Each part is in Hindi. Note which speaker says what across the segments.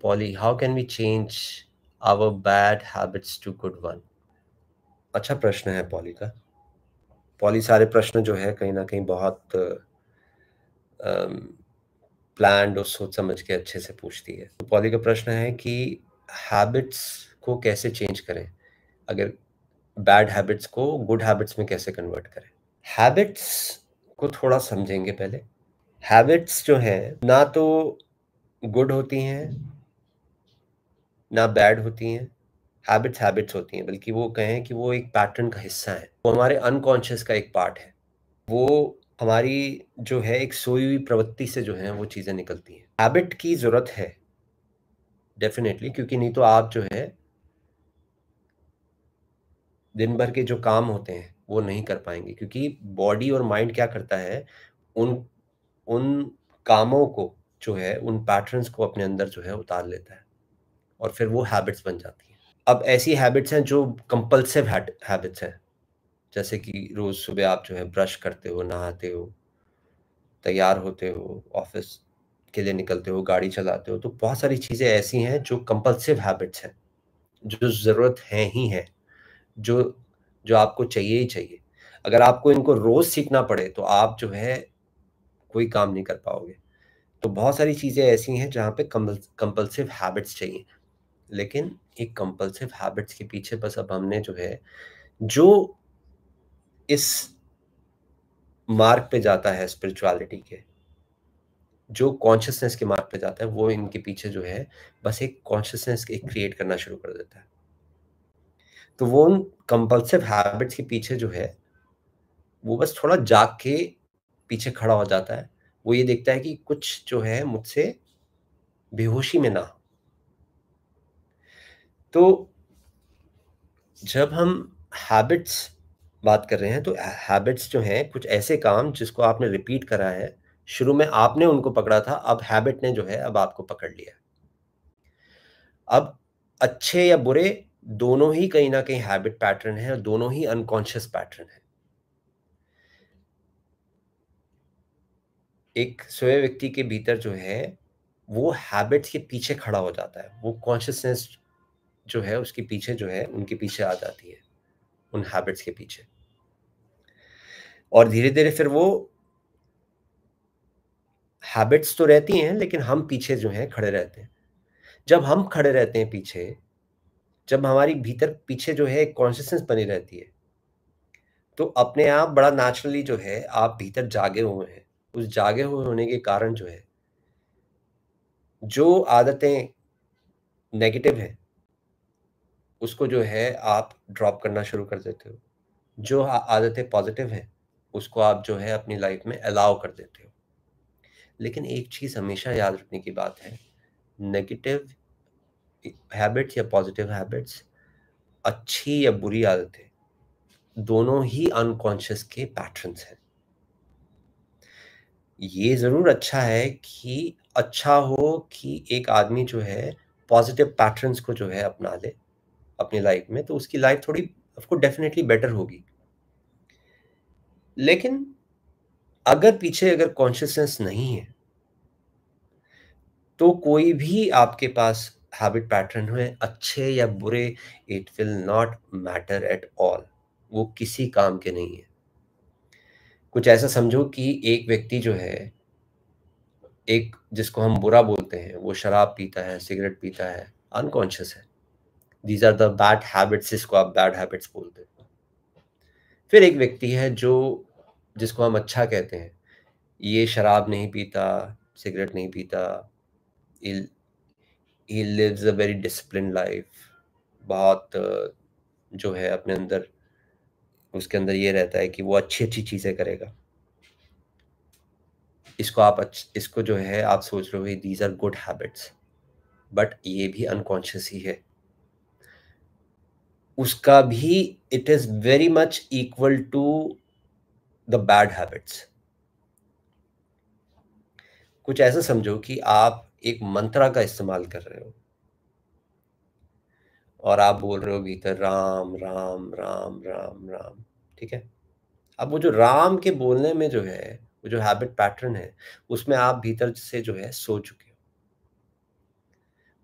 Speaker 1: Polly, how can we change our bad habits to good one? अच्छा प्रश्न है पॉली का पॉली सारे प्रश्न जो है कहीं ना कहीं बहुत प्लान और सोच समझ के अच्छे से पूछती है तो पॉली का प्रश्न है कि हैबिट्स को कैसे चेंज करें अगर बैड हैबिट्स को गुड हैबिट्स में कैसे कन्वर्ट करें हैबिट्स को थोड़ा समझेंगे पहले हैबिट्स जो हैं ना तो गुड होती हैं ना बैड होती हैं हैबिट्स हैबिट्स होती हैं बल्कि वो कहें कि वो एक पैटर्न का हिस्सा है वो हमारे अनकॉन्शियस का एक पार्ट है वो हमारी जो है एक सोई हुई प्रवृत्ति से जो है वो चीज़ें निकलती हैं हैबिट की ज़रूरत है डेफिनेटली क्योंकि नहीं तो आप जो है दिन भर के जो काम होते हैं वो नहीं कर पाएंगे क्योंकि बॉडी और माइंड क्या करता है उन उन कामों को जो है उन पैटर्न्स को अपने अंदर जो है उतार लेता है और फिर वो हैबिट्स बन जाती हैं अब ऐसी हैबिट्स हैं जो कंपल्सिव हैबिट्स हैं जैसे कि रोज़ सुबह आप जो है ब्रश करते हो नहाते हो तैयार होते हो ऑफिस के लिए निकलते हो गाड़ी चलाते हो तो बहुत सारी चीज़ें ऐसी हैं जो कंपल्सिव हैबिट्स हैं जो ज़रूरत है ही है जो जो आपको चाहिए ही चाहिए अगर आपको इनको रोज़ सीखना पड़े तो आप जो है कोई काम नहीं कर पाओगे तो बहुत सारी चीज़ें ऐसी हैं जहाँ पे कंपल्सिव हैबिट्स चाहिए लेकिन एक कंपल्सिव हैबिट्स के पीछे बस अब हमने जो है जो इस मार्ग पे जाता है स्पिरिचुअलिटी के जो कॉन्शियसनेस के मार्ग पे जाता है वो इनके पीछे जो है बस एक कॉन्शियसनेस एक क्रिएट करना शुरू कर देता है तो वो उन कंपल्सिव हैबिट्स के पीछे जो है वो बस थोड़ा जाग के पीछे खड़ा हो जाता है वो ये देखता है कि कुछ जो है मुझसे बेहोशी में ना हो तो जब हम हैबिट्स बात कर रहे हैं तो हैबिट्स जो हैं कुछ ऐसे काम जिसको आपने रिपीट करा है शुरू में आपने उनको पकड़ा था अब हैबिट ने जो है अब आपको पकड़ लिया अब अच्छे या बुरे दोनों ही कहीं ना कहीं हैबिट पैटर्न है और दोनों ही अनकॉन्शियस पैटर्न है एक स्वयं व्यक्ति के भीतर जो है वो हैबिट्स के पीछे खड़ा हो जाता है वो कॉन्शियसनेस जो है उसके पीछे जो है उनके पीछे आ जाती है उन हैबिट्स के पीछे और धीरे धीरे फिर वो हैबिट्स तो रहती हैं लेकिन हम पीछे जो हैं खड़े रहते हैं जब हम खड़े रहते हैं पीछे जब हमारी भीतर पीछे जो है कॉन्शियसनेस बनी रहती है तो अपने आप बड़ा नेचुरली जो है आप भीतर जागे हुए हैं उस जागे हुए होने के कारण जो है जो आदतें नेगेटिव हैं उसको जो है आप ड्रॉप करना शुरू कर देते हो जो आदतें पॉजिटिव हैं उसको आप जो है अपनी लाइफ में अलाउ कर देते हो लेकिन एक चीज़ हमेशा याद रखने की बात है नेगेटिव हैबिट्स या पॉजिटिव हैबिट्स अच्छी या बुरी आदतें दोनों ही अनकॉन्शियस के पैटर्न्स हैं ये ज़रूर अच्छा है कि अच्छा हो कि एक आदमी जो है पॉजिटिव पैटर्न्स को जो है अपना ले अपनी लाइफ में तो उसकी लाइफ थोड़ी आपको डेफिनेटली बेटर होगी लेकिन अगर पीछे अगर कॉन्शियसनेस नहीं है तो कोई भी आपके पास हैबिट पैटर्न है अच्छे या बुरे it will not matter at all वो किसी काम के नहीं है कुछ ऐसा समझो कि एक व्यक्ति जो है एक जिसको हम बुरा बोलते हैं वो शराब पीता है सिगरेट पीता है अनकॉन्शियस है these are the bad habits जिसको आप बैड हैबिट्स बोलते हैं फिर एक व्यक्ति है जो जिसको हम अच्छा कहते हैं ये शराब नहीं पीता सिगरेट नहीं पीता ही lives a very discipline life बहुत जो है अपने अंदर उसके अंदर ये रहता है कि वो अच्छी अच्छी चीज़ें करेगा इसको आप इसको जो है आप सोच रहे हो these are good habits but ये भी अनकॉन्शियस ही है उसका भी it is very much equal to the bad habits कुछ ऐसा समझो कि आप एक मंत्रा का इस्तेमाल कर रहे हो और आप बोल रहे हो भीतर राम राम राम राम राम ठीक है अब वो जो राम के बोलने में जो है वो जो हैबिट पैटर्न है उसमें आप भीतर से जो है सो चुके हो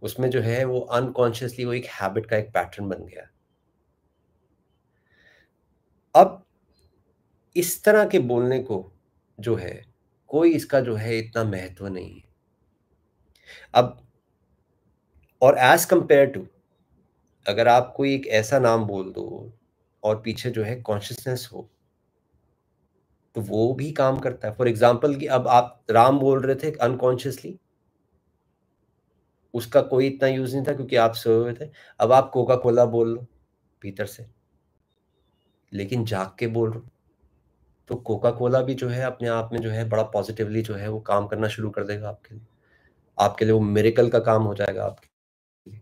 Speaker 1: उसमें जो है वो अनकॉन्शियसली वो एक हैबिट का एक पैटर्न बन गया अब इस तरह के बोलने को जो है कोई इसका जो है इतना महत्व नहीं है अब और एज कंपेयर टू अगर आप कोई एक ऐसा नाम बोल दो और पीछे जो है कॉन्शियसनेस हो तो वो भी काम करता है फॉर एग्जाम्पल कि अब आप राम बोल रहे थे अनकॉन्शियसली उसका कोई इतना यूज नहीं था क्योंकि आप सोए हुए थे अब आप कोका कोला बोल लो भीतर से लेकिन जाग के बोल रहा हूँ। तो कोका कोला भी जो है अपने आप में जो है बड़ा पॉजिटिवली जो है वो काम करना शुरू कर देगा आपके लिए आपके लिए वो मेरिकल का काम हो जाएगा आपके लिए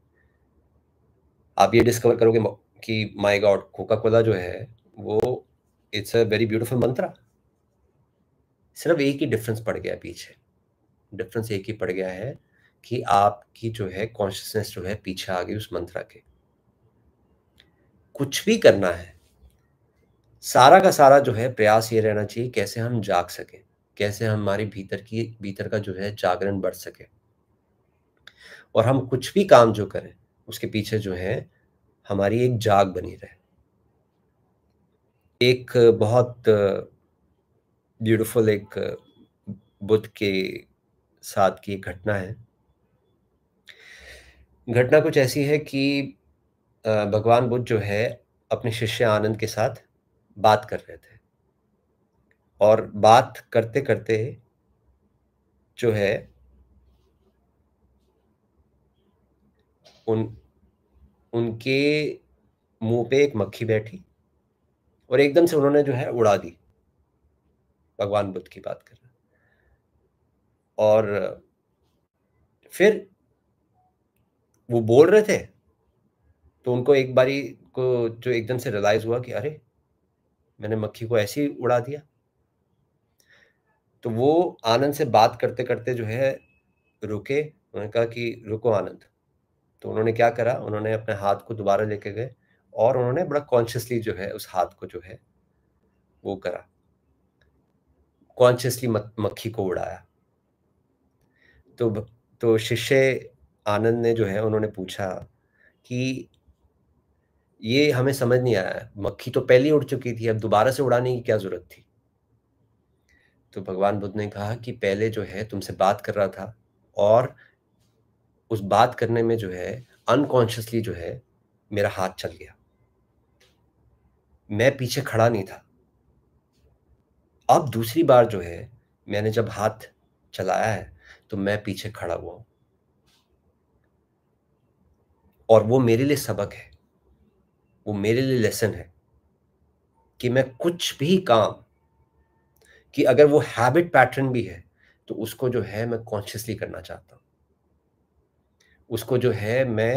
Speaker 1: आप ये डिस्कवर करोगे कि माई गॉड कोका कोला जो है वो it's a very beautiful mantra सिर्फ एक ही डिफरेंस पड़ गया पीछे डिफरेंस एक ही पड़ गया है कि आपकी जो है कॉन्शियसनेस जो है पीछे आ गई उस मंत्रा के कुछ भी करना है सारा का सारा जो है प्रयास ये रहना चाहिए कैसे हम जाग सकें कैसे हमारी भीतर की भीतर का जो है जागरण बढ़ सके और हम कुछ भी काम जो करें उसके पीछे जो है हमारी एक जाग बनी रहे एक बहुत ब्यूटीफुल एक बुद्ध के साथ की एक घटना है घटना कुछ ऐसी है कि भगवान बुद्ध जो है अपने शिष्य आनंद के साथ बात कर रहे थे और बात करते करते जो है उन उनके मुंह पे एक मक्खी बैठी और एकदम से उन्होंने जो है उड़ा दी भगवान बुद्ध की बात कर रहे और फिर वो बोल रहे थे तो उनको एक बारी को जो एकदम से रियलाइज हुआ कि अरे मैंने मक्खी को ऐसे ही उड़ा दिया तो वो आनंद से बात करते करते जो है रुके उन्होंने कहा कि रुको आनंद तो उन्होंने क्या करा उन्होंने अपने हाथ को दोबारा लेके गए और उन्होंने बड़ा कॉन्शियसली जो है उस हाथ को जो है वो करा कॉन्शियसली मक्खी को उड़ाया तो तो शिष्य आनंद ने जो है उन्होंने पूछा कि ये हमें समझ नहीं आया मक्खी तो पहले उड़ चुकी थी अब दोबारा से उड़ाने की क्या जरूरत थी तो भगवान बुद्ध ने कहा कि पहले जो है तुमसे बात कर रहा था और उस बात करने में जो है अनकॉन्शियसली जो है मेरा हाथ चल गया मैं पीछे खड़ा नहीं था अब दूसरी बार जो है मैंने जब हाथ चलाया है तो मैं पीछे खड़ा हुआ हूं और वो मेरे लिए सबक है वो मेरे लिए लेसन है कि मैं कुछ भी काम कि अगर वो हैबिट पैटर्न भी है तो उसको जो है मैं कॉन्शियसली करना चाहता हूं उसको जो है मैं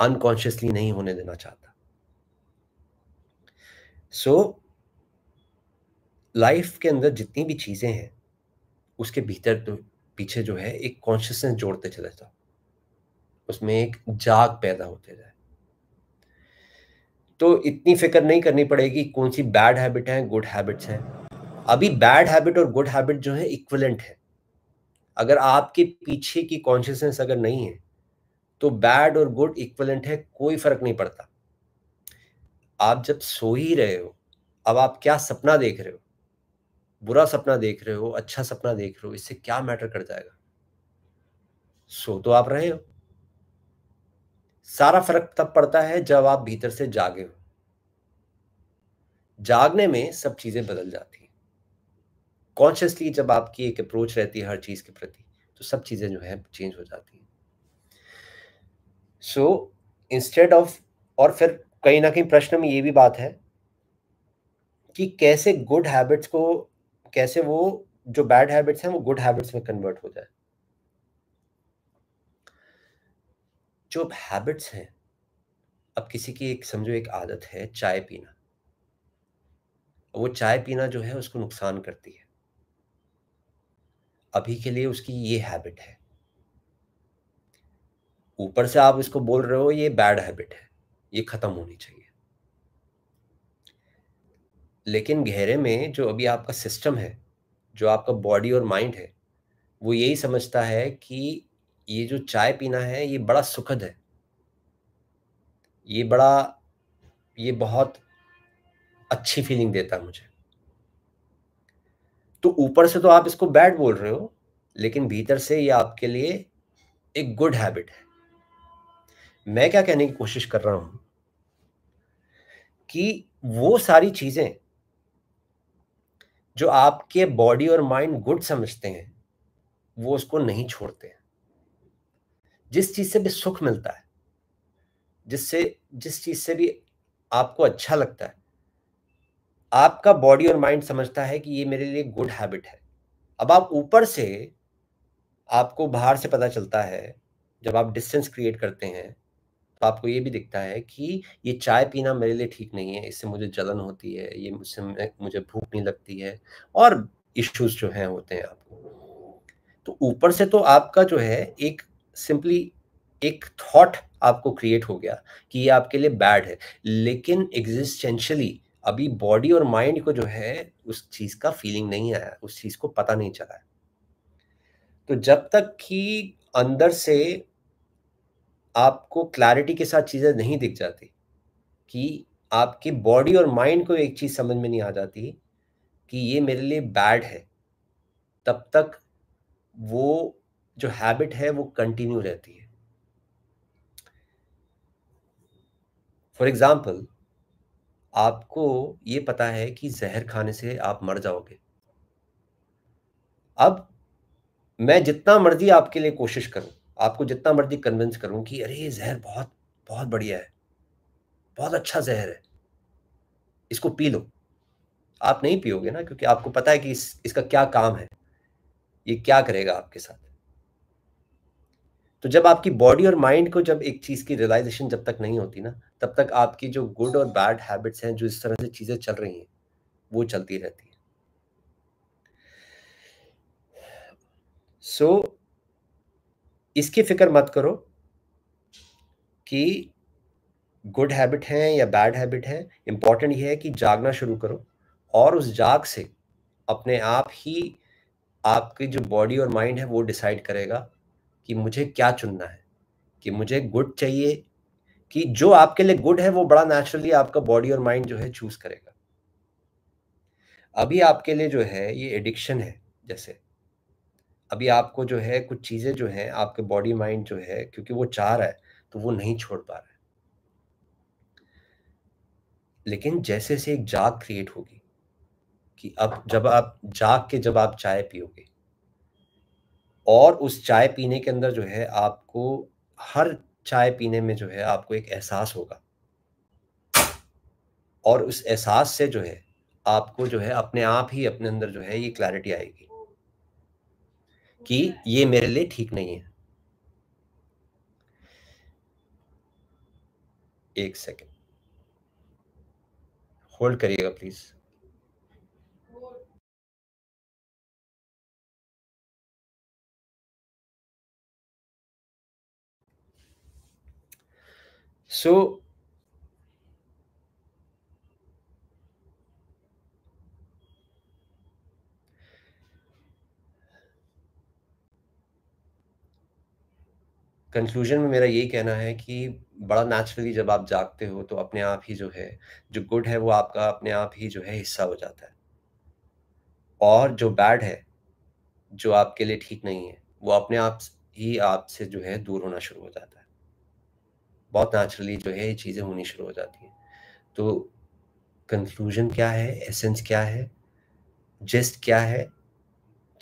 Speaker 1: अनकॉन्शियसली नहीं होने देना चाहता सो so, लाइफ के अंदर जितनी भी चीज़ें हैं उसके भीतर तो पीछे जो है एक कॉन्शियसनेस जोड़ते चले जाओ उसमें एक जाग पैदा होते जाए तो इतनी फिक्र नहीं करनी पड़ेगी कौन सी बैड हैबिट है गुड हैबिट्स हैं अभी बैड हैबिट और गुड हैबिट जो है इक्वलेंट है अगर आपके पीछे की कॉन्शियसनेस अगर नहीं है तो बैड और गुड इक्वलेंट है कोई फर्क नहीं पड़ता आप जब सो ही रहे हो अब आप क्या सपना देख रहे हो बुरा सपना देख रहे हो अच्छा सपना देख रहे हो इससे क्या मैटर कर जाएगा सो तो आप रहे हो सारा फर्क तब पड़ता है जब आप भीतर से जागे हो जागने में सब चीजें बदल जाती हैं कॉन्शियसली जब आपकी एक अप्रोच रहती है हर चीज के प्रति तो सब चीजें जो है चेंज हो जाती हैं सो इंस्टेड ऑफ और फिर कहीं ना कहीं प्रश्न में ये भी बात है कि कैसे गुड हैबिट्स को कैसे वो जो बैड हैबिट्स हैं वो गुड हैबिट्स में कन्वर्ट हो जाए जो अब हैबिट्स हैं अब किसी की एक समझो एक आदत है चाय पीना वो चाय पीना जो है उसको नुकसान करती है अभी के लिए उसकी ये हैबिट है ऊपर से आप उसको बोल रहे हो ये बैड हैबिट है ये खत्म होनी चाहिए लेकिन घेरे में जो अभी आपका सिस्टम है जो आपका बॉडी और माइंड है वो यही समझता है कि ये जो चाय पीना है ये बड़ा सुखद है ये बड़ा ये बहुत अच्छी फीलिंग देता है मुझे तो ऊपर से तो आप इसको बैड बोल रहे हो लेकिन भीतर से ये आपके लिए एक गुड हैबिट है मैं क्या कहने की कोशिश कर रहा हूं कि वो सारी चीजें जो आपके बॉडी और माइंड गुड समझते हैं वो उसको नहीं छोड़ते हैं जिस चीज से भी सुख मिलता है जिससे जिस चीज से भी आपको अच्छा लगता है आपका बॉडी और माइंड समझता है कि ये मेरे लिए गुड हैबिट है अब आप ऊपर से आपको बाहर से पता चलता है जब आप डिस्टेंस क्रिएट करते हैं तो आपको ये भी दिखता है कि ये चाय पीना मेरे लिए ठीक नहीं है इससे मुझे जलन होती है ये मुझसे मुझे भूख नहीं लगती है और इश्यूज जो हैं होते हैं आपको तो ऊपर से तो आपका जो है एक सिंपली एक थॉट आपको क्रिएट हो गया कि ये आपके लिए बैड है लेकिन एग्जिस्टेंशली अभी बॉडी और माइंड को जो है उस चीज का फीलिंग नहीं आया उस चीज को पता नहीं चला है तो जब तक कि अंदर से आपको क्लैरिटी के साथ चीजें नहीं दिख जाती कि आपके बॉडी और माइंड को एक चीज समझ में नहीं आ जाती कि ये मेरे लिए बैड है तब तक वो जो हैबिट है वो कंटिन्यू रहती है फॉर एग्जाम्पल आपको ये पता है कि जहर खाने से आप मर जाओगे अब मैं जितना मर्जी आपके लिए कोशिश करूं आपको जितना मर्जी कन्विंस करूं कि अरे ये जहर बहुत बहुत बढ़िया है बहुत अच्छा जहर है इसको पी लो आप नहीं पियोगे ना क्योंकि आपको पता है कि इस, इसका क्या काम है ये क्या करेगा आपके साथ तो जब आपकी बॉडी और माइंड को जब एक चीज़ की रियलाइजेशन जब तक नहीं होती ना तब तक आपकी जो गुड और बैड हैबिट्स हैं जो इस तरह से चीज़ें चल रही हैं वो चलती रहती है सो so, इसकी फिक्र मत करो कि गुड हैबिट है या बैड हैबिट है इम्पॉर्टेंट ये है कि जागना शुरू करो और उस जाग से अपने आप ही आपकी जो बॉडी और माइंड है वो डिसाइड करेगा कि मुझे क्या चुनना है कि मुझे गुड चाहिए कि जो आपके लिए गुड है वो बड़ा नेचुरली आपका बॉडी और माइंड जो है चूज करेगा अभी आपके लिए जो है ये एडिक्शन है जैसे अभी आपको जो है कुछ चीज़ें जो है आपके बॉडी माइंड जो है क्योंकि वो चाह रहा है तो वो नहीं छोड़ पा रहा है लेकिन जैसे जैसे एक जाग क्रिएट होगी कि अब जब आप जाग के जब आप चाय पियोगे और उस चाय पीने के अंदर जो है आपको हर चाय पीने में जो है आपको एक एहसास होगा और उस एहसास से जो है आपको जो है अपने आप ही अपने अंदर जो है ये क्लैरिटी आएगी कि ये मेरे लिए ठीक नहीं है एक सेकेंड होल्ड करिएगा प्लीज़ So कंक्लूजन में मेरा यही कहना है कि बड़ा नेचुरली जब आप जागते हो तो अपने आप ही जो है जो गुड है वो आपका अपने आप ही जो है हिस्सा हो जाता है और जो बैड है जो आपके लिए ठीक नहीं है वो अपने आप ही आपसे जो है दूर होना शुरू हो जाता है बहुत नेचुरली जो है ये चीज़ें होनी शुरू हो जाती हैं तो कंक्लूजन क्या है एसेंस क्या है जेस्ट क्या है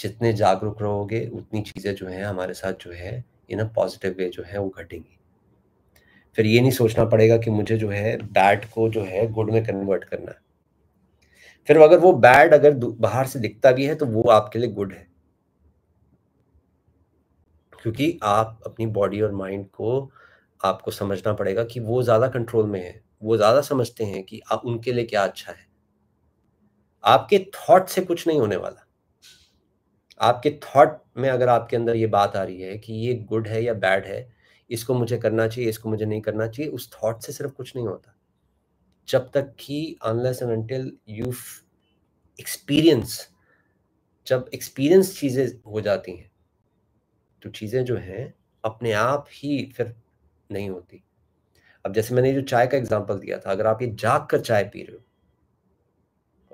Speaker 1: जितने जागरूक रहोगे उतनी चीज़ें जो हैं हमारे साथ जो है इन अ पॉजिटिव वे जो है वो घटेंगी फिर ये नहीं सोचना पड़ेगा कि मुझे जो है बैड को जो है गुड में कन्वर्ट करना है फिर अगर वो बैड अगर बाहर से दिखता भी है तो वो आपके लिए गुड है क्योंकि आप अपनी बॉडी और माइंड को आपको समझना पड़ेगा कि वो ज़्यादा कंट्रोल में है वो ज़्यादा समझते हैं कि आप उनके लिए क्या अच्छा है आपके थॉट से कुछ नहीं होने वाला आपके थॉट में अगर आपके अंदर ये बात आ रही है कि ये गुड है या बैड है इसको मुझे करना चाहिए इसको मुझे नहीं करना चाहिए उस थॉट से सिर्फ कुछ नहीं होता जब तक कि unless and until you experience जब एक्सपीरियंस चीज़ें हो जाती हैं तो चीज़ें जो हैं अपने आप ही फिर नहीं होती अब जैसे मैंने जो चाय का एग्जाम्पल दिया था अगर आप ये जाग कर चाय पी रहे हो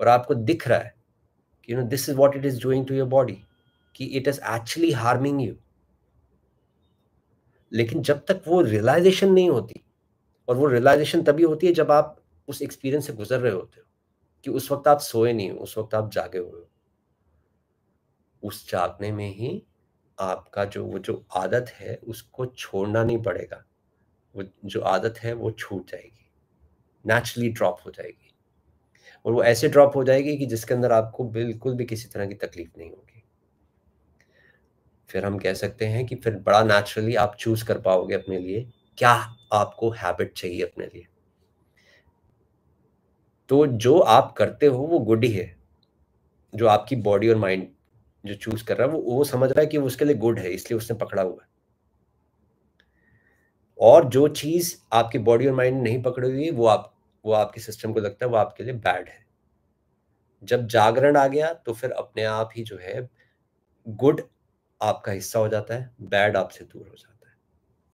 Speaker 1: और आपको दिख रहा है कि you know this is what it is doing to your body कि it is actually harming you लेकिन जब तक वो रियलाइजेशन नहीं होती और वो रियलाइजेशन तभी होती है जब आप उस एक्सपीरियंस से गुजर रहे होते हो कि उस वक्त आप सोए नहीं हो उस वक्त आप जागे हुए हो उस जागने में ही आपका जो वो जो आदत है उसको छोड़ना नहीं पड़ेगा वो जो आदत है वो छूट जाएगी नेचुरली ड्रॉप हो जाएगी और वो ऐसे ड्रॉप हो जाएगी कि जिसके अंदर आपको बिल्कुल भी किसी तरह की तकलीफ नहीं होगी फिर हम कह सकते हैं कि फिर बड़ा नेचुरली आप चूज कर पाओगे अपने लिए क्या आपको हैबिट चाहिए अपने लिए तो जो आप करते हो वो गुड ही है जो आपकी बॉडी और माइंड जो चूज कर रहा है वो वो समझ रहा है कि उसके लिए गुड है इसलिए उसने पकड़ा हुआ है और जो चीज़ आपकी बॉडी और माइंड नहीं पकड़ी हुई वो आप वो आपके सिस्टम को लगता है वो आपके लिए बैड है जब जागरण आ गया तो फिर अपने आप ही जो है गुड आपका हिस्सा हो जाता है बैड आपसे दूर हो जाता है